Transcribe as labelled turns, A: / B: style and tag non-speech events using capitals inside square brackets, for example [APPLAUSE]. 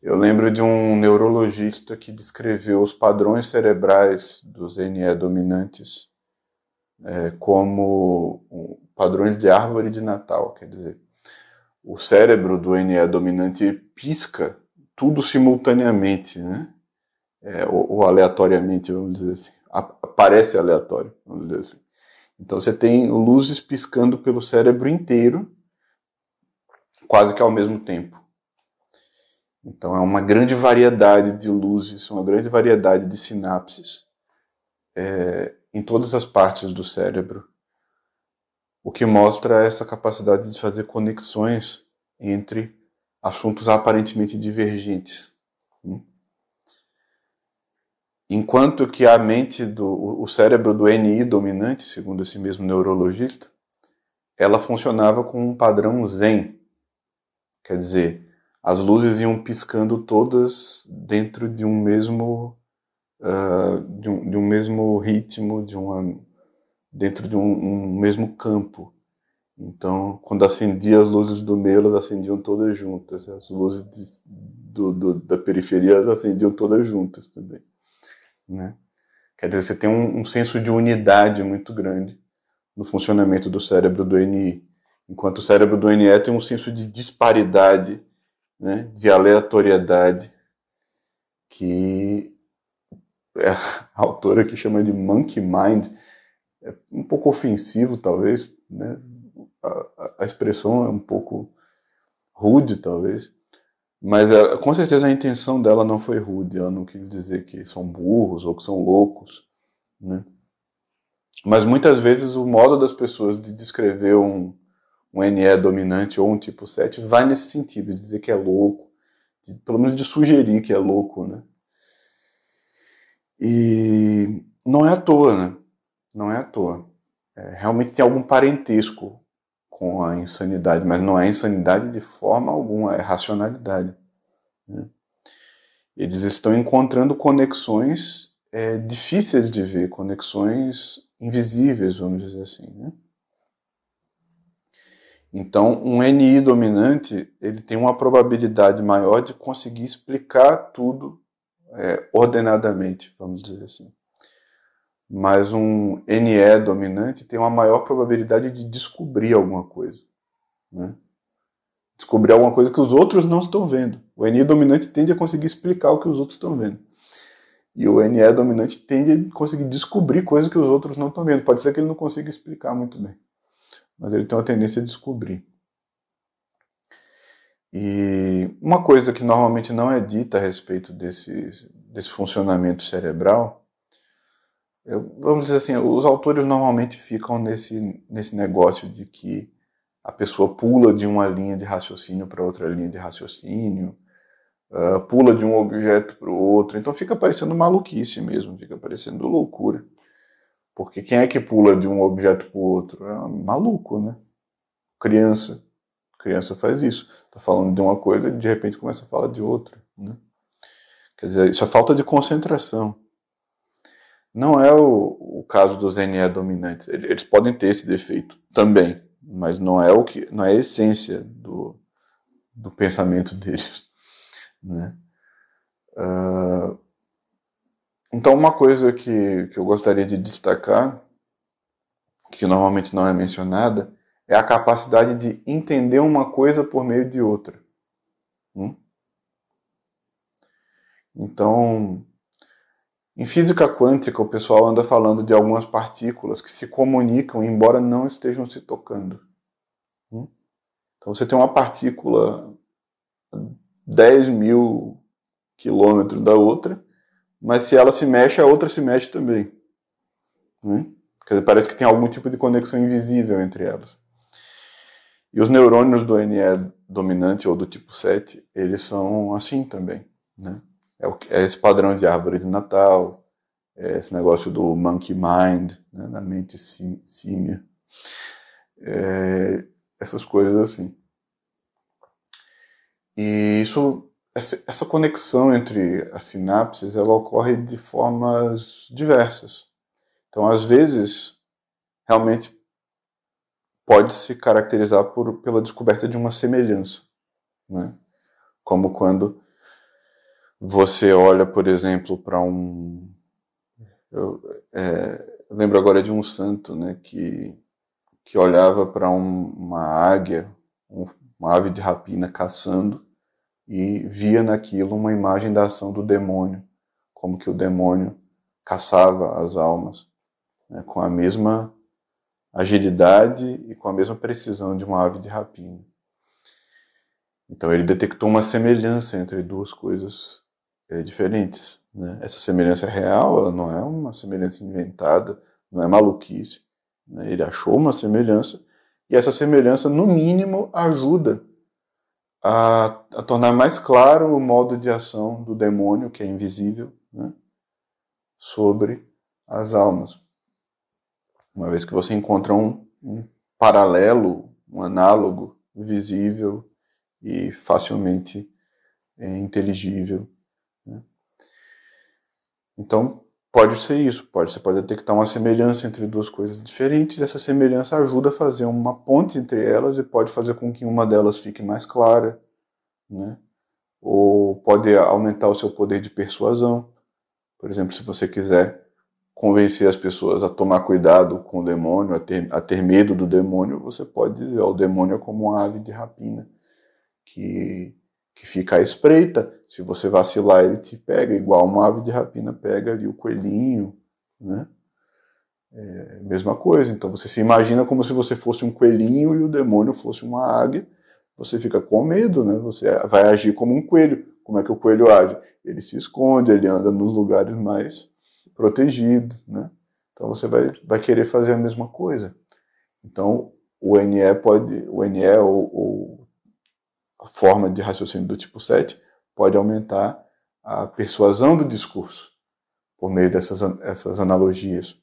A: Eu lembro de um neurologista que descreveu os padrões cerebrais dos NE dominantes é, como padrões de árvore de Natal, quer dizer, o cérebro do NE dominante pisca tudo simultaneamente, né? É, ou, ou, aleatoriamente, vamos dizer assim. Aparece aleatório, vamos dizer assim. Então você tem luzes piscando pelo cérebro inteiro, quase que ao mesmo tempo. Então é uma grande variedade de luzes, uma grande variedade de sinapses é, em todas as partes do cérebro, o que mostra essa capacidade de fazer conexões entre assuntos aparentemente divergentes. Enquanto que a mente do o cérebro do NI dominante, segundo esse mesmo neurologista, ela funcionava com um padrão zen. Quer dizer, as luzes iam piscando todas dentro de um mesmo uh, de, um, de, um, mesmo ritmo, de uma dentro de um, um mesmo campo. Então, quando acendia as luzes do meio, elas acendiam todas juntas. As luzes de, do, do, da periferia elas acendiam todas juntas também, né? Quer dizer, você tem um, um, senso de unidade muito grande no funcionamento do cérebro do NI, enquanto o cérebro do NE é, tem um senso de disparidade né, de aleatoriedade que é a autora que chama de monkey mind é um pouco ofensivo talvez né? a, a, expressão é um pouco rude talvez mas ela, com certeza a intenção dela não foi rude ela não quis dizer que são burros ou que são loucos né? mas muitas vezes o modo das pessoas de descrever um, um NE dominante ou um tipo 7, vai nesse sentido, de dizer que é louco, de, pelo menos de sugerir que é louco, né? E não é à toa, né? Não é à toa. É, realmente tem algum parentesco com a insanidade, mas não é insanidade de forma alguma, é racionalidade. Né? Eles estão encontrando conexões é, difíceis de ver, conexões invisíveis, vamos dizer assim. Né? Então, um NI dominante ele tem uma probabilidade maior de conseguir explicar tudo é, ordenadamente, vamos dizer assim. Mas um NE dominante tem uma maior probabilidade de descobrir alguma coisa. Né? Descobrir alguma coisa que os outros não estão vendo. O NI dominante tende a conseguir explicar o que os outros estão vendo. E o NE dominante tende a conseguir descobrir coisas que os outros não estão vendo. Pode ser que ele não consiga explicar muito bem mas ele tem uma tendência a descobrir. E uma coisa que normalmente não é dita a respeito desse, desse funcionamento cerebral, eu, vamos dizer assim, os autores normalmente ficam nesse, nesse negócio de que a pessoa pula de uma linha de raciocínio para outra linha de raciocínio, uh, pula de um objeto para o outro, então fica parecendo maluquice mesmo, fica parecendo loucura. Porque quem é que pula de um objeto para o outro? É um maluco, né? Criança. Criança faz isso. Está falando de uma coisa e de repente começa a falar de outra. Né? Quer dizer, isso é falta de concentração. Não é o, o caso dos NE dominantes. Eles podem ter esse defeito também, mas não é o que, não é a essência do, do pensamento [LAUGHS] deles, né? Uh, então, uma coisa que, que eu gostaria de destacar, que normalmente não é mencionada, é a capacidade de entender uma coisa por meio de outra. Hum? Então, em física quântica, o pessoal anda falando de algumas partículas que se comunicam, embora não estejam se tocando. Hum? Então, você tem uma partícula 10 mil quilômetros da outra, mas se ela se mexe, a outra se mexe também. Né? Quer dizer, parece que tem algum tipo de conexão invisível entre elas. E os neurônios do NE dominante ou do tipo 7, eles são assim também. Né? É, o, é esse padrão de árvore de Natal, é esse negócio do monkey mind, né, da mente sim, símia. É, essas coisas assim. E isso essa, essa conexão entre as sinapses ela ocorre de formas diversas. Então, às vezes, realmente pode se caracterizar por, pela descoberta de uma semelhança. Né? Como quando você olha, por exemplo, para um. Eu é, lembro agora de um santo né, que, que olhava para um, uma águia, um, uma ave de rapina caçando, e via naquilo uma imagem da ação do demônio, como que o demônio caçava as almas né, com a mesma agilidade e com a mesma precisão de uma ave de rapina. Então ele detectou uma semelhança entre duas coisas é, diferentes. Né? Essa semelhança é real, ela não é uma semelhança inventada, não é maluquice. Né? Ele achou uma semelhança e essa semelhança, no mínimo, ajuda a, a tornar mais claro o modo de ação do demônio, que é invisível, né, sobre as almas. Uma vez que você encontra um, um paralelo, um análogo visível e facilmente é, inteligível. Né. Então, Pode ser isso, pode, você pode detectar uma semelhança entre duas coisas diferentes, e essa semelhança ajuda a fazer uma ponte entre elas e pode fazer com que uma delas fique mais clara, né? ou pode aumentar o seu poder de persuasão. Por exemplo, se você quiser convencer as pessoas a tomar cuidado com o demônio, a ter, a ter medo do demônio, você pode dizer: o demônio é como uma ave de rapina que que fica à espreita. Se você vacilar, ele te pega, igual uma ave de rapina pega ali o coelhinho, né? É, mesma coisa. Então você se imagina como se você fosse um coelhinho e o demônio fosse uma águia. Você fica com medo, né? Você vai agir como um coelho. Como é que o coelho age? Ele se esconde, ele anda nos lugares mais protegidos, né? Então você vai, vai querer fazer a mesma coisa. Então o NE pode, o NE ou, ou a forma de raciocínio do tipo 7 pode aumentar a persuasão do discurso por meio dessas essas analogias.